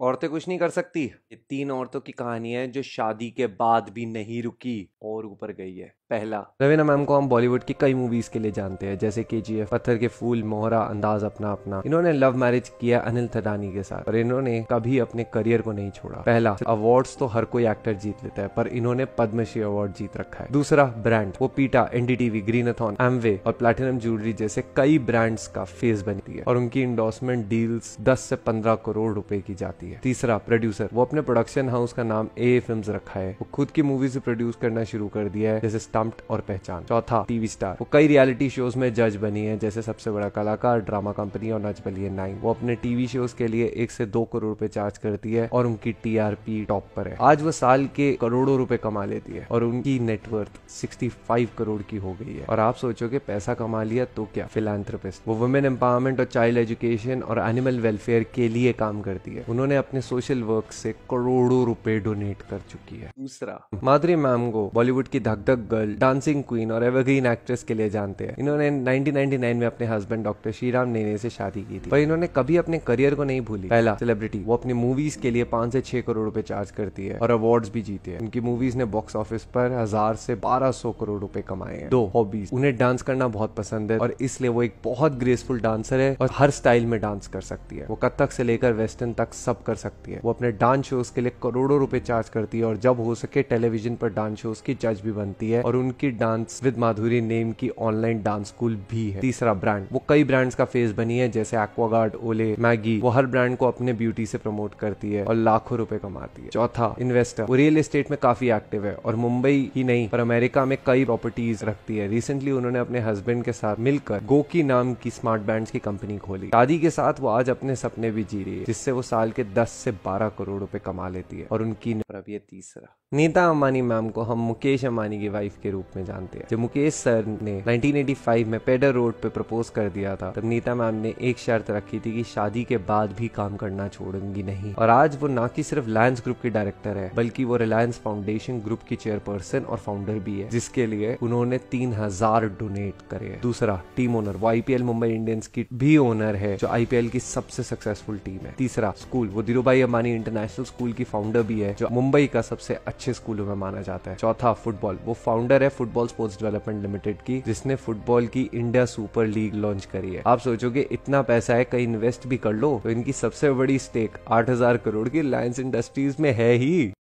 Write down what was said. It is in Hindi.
औरतें कुछ नहीं कर सकती ये तीन औरतों की कहानी है जो शादी के बाद भी नहीं रुकी और ऊपर गई है पहला रवीना मैम को हम बॉलीवुड की कई मूवीज के लिए जानते हैं जैसे के जी एफ पत्थर के फूल मोहरा अंदाज अपना अपना इन्होंने लव मैरिज किया अनिल थदानी के साथ पर इन्होंने कभी अपने करियर को नहीं छोड़ा पहला अवार्ड तो हर कोई एक्टर जीत लेता है पर इन्होंने पद्मश्री अवार्ड जीत रखा है दूसरा ब्रांड वो पीटा एनडीटीवी ग्रीनथॉन एमवे और प्लेटिनम ज्वेलरी जैसे कई ब्रांड्स का फेस बनती है और उनकी इंडोर्समेंट डील्स दस से पंद्रह करोड़ रूपए की जाती है जाती है तीसरा प्रोड्यूसर वो अपने प्रोडक्शन हाउस का नाम ए फिल्म रखा है वो खुद की मूवीज प्रोड्यूस करना शुरू कर दिया है जैसे स्टम्प्ट और पहचान चौथा टीवी स्टार वो कई रियलिटी शोज में जज बनी है जैसे सबसे बड़ा कलाकार ड्रामा कंपनी और नच बलिए नाइन वो अपने टीवी शोज के लिए एक से दो करोड़ रूपए चार्ज करती है और उनकी टीआरपी टॉप पर है आज वो साल के करोड़ों रूपए कमा लेती है और उनकी नेटवर्थ सिक्सटी करोड़ की हो गई है और आप सोचोगे पैसा कमा लिया तो क्या फिलान्थ्रपिस्ट वो वुमेन एम्पावरमेंट और चाइल्ड एजुकेशन और एनिमल वेलफेयर के लिए काम करती है उन्होंने मैंने अपने सोशल वर्क से करोड़ों रुपए डोनेट कर चुकी है दूसरा माधुरी मैम को बॉलीवुड की धक धक गर्ल डांसिंग क्वीन और एवरग्रीन एक्ट्रेस के लिए जानते हैं इन्होंने 1999 में अपने हस्बैंड डॉक्टर श्रीराम नेने से शादी की थी पर इन्होंने कभी अपने करियर को नहीं भूली पहला सेलिब्रिटी वो अपनी मूवीज के लिए पांच से छह करोड़ रूपए चार्ज करती है और अवार्ड भी जीते है उनकी मूवीज ने बॉक्स ऑफिस पर हजार से बारह सौ करोड़ रूपए कमाए हैं दो हॉबीज उन्हें डांस करना बहुत पसंद है और इसलिए वो एक बहुत ग्रेसफुल डांसर है और हर स्टाइल में डांस कर सकती है वो कथक से लेकर वेस्टर्न तक सब कर सकती है वो अपने डांस शोज के लिए करोड़ों रुपए चार्ज करती है और जब हो सके टेलीविजन पर डांस शोज की जज भी बनती है और उनकी डांस विद माधुरी नेम की ऑनलाइन डांस स्कूल भी है तीसरा ब्रांड वो कई ब्रांड्स का फेस बनी है जैसे एक्वागार्ड ओले मैगी वो हर ब्रांड को अपने ब्यूटी से प्रमोट करती है और लाखों रुपए कमाती है चौथा इन्वेस्टर वो रियल एस्टेट में काफी एक्टिव है और मुंबई ही नहीं पर अमेरिका में कई प्रॉपर्टीज रखती है रिसेंटली उन्होंने अपने हस्बैंड के साथ मिलकर गोकी नाम की स्मार्ट ब्रांड्स की कंपनी खोली शादी के साथ वो आज अपने सपने भी जी रही है जिससे वो साल के 10 से 12 करोड़ रुपए कमा लेती है और उनकी अब ये तीसरा नीता अम्बानी मैम को हम मुकेश अम्बानी की वाइफ के रूप में जानते हैं जब मुकेश सर ने 1985 में पेडर रोड पे प्रपोज कर दिया था तब नीता मैम ने एक शर्त रखी थी कि शादी के बाद भी काम करना छोड़ूंगी नहीं और आज वो ना कि सिर्फ लायंस ग्रुप की डायरेक्टर है बल्कि वो रिलायंस फाउंडेशन ग्रुप की चेयरपर्सन और फाउंडर भी है जिसके लिए उन्होंने तीन हजार डोनेट करे दूसरा टीम ओनर वो आईपीएल मुंबई इंडियंस की भी ओनर है जो आईपीएल की सबसे सक्सेसफुल टीम है तीसरा स्कूल वो धीरूभाई अंबानी इंटरनेशनल स्कूल की फाउंडर भी है जो मुंबई का सबसे अच्छे स्कूलों में माना जाता है चौथा फुटबॉल वो फाउंडर है फुटबॉल स्पोर्ट्स डेवलपमेंट लिमिटेड की जिसने फुटबॉल की इंडिया सुपर लीग लॉन्च करी है आप सोचोगे इतना पैसा है कहीं इन्वेस्ट भी कर लो तो इनकी सबसे बड़ी स्टेक आठ हजार करोड़ की रिलायंस इंडस्ट्रीज में है ही